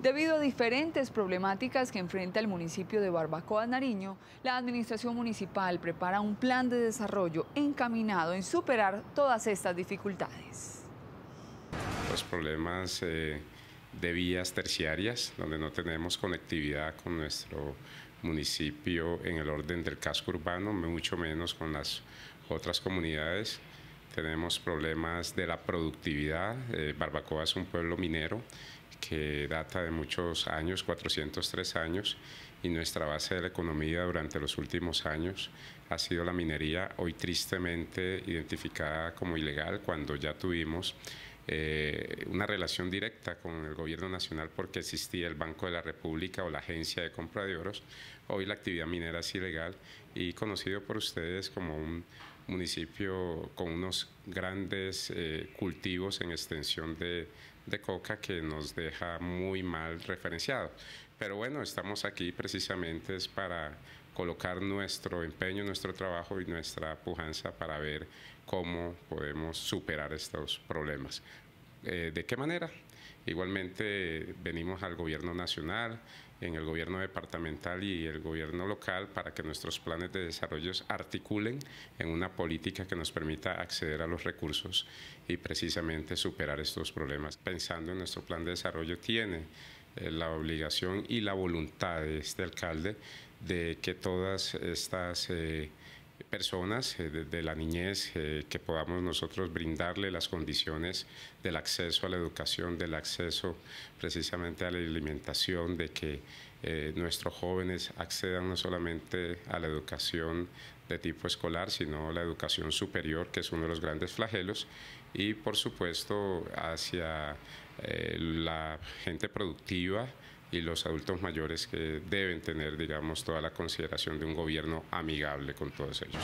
Debido a diferentes problemáticas que enfrenta el municipio de Barbacoa Nariño, la Administración Municipal prepara un plan de desarrollo encaminado en superar todas estas dificultades. Los problemas eh, de vías terciarias, donde no tenemos conectividad con nuestro municipio en el orden del casco urbano, mucho menos con las otras comunidades. Tenemos problemas de la productividad. Eh, Barbacoa es un pueblo minero que data de muchos años, 403 años, y nuestra base de la economía durante los últimos años ha sido la minería, hoy tristemente identificada como ilegal, cuando ya tuvimos eh, una relación directa con el gobierno nacional porque existía el Banco de la República o la Agencia de Compra de Oros. Hoy la actividad minera es ilegal y conocido por ustedes como un municipio con unos grandes eh, cultivos en extensión de, de coca que nos deja muy mal referenciado. Pero bueno, estamos aquí precisamente es para colocar nuestro empeño, nuestro trabajo y nuestra pujanza para ver cómo podemos superar estos problemas. Eh, ¿De qué manera? Igualmente venimos al gobierno nacional, en el gobierno departamental y el gobierno local para que nuestros planes de desarrollo articulen en una política que nos permita acceder a los recursos y precisamente superar estos problemas. Pensando en nuestro plan de desarrollo tiene eh, la obligación y la voluntad de este alcalde de que todas estas eh, personas eh, de la niñez que podamos nosotros brindarle las condiciones del acceso a la educación, del acceso precisamente a la alimentación, de que nuestros jóvenes accedan no solamente a la educación de tipo escolar, sino la educación superior, que es uno de los grandes flagelos, y por supuesto hacia eh, la gente productiva y los adultos mayores que deben tener, digamos, toda la consideración de un gobierno amigable con todos ellos.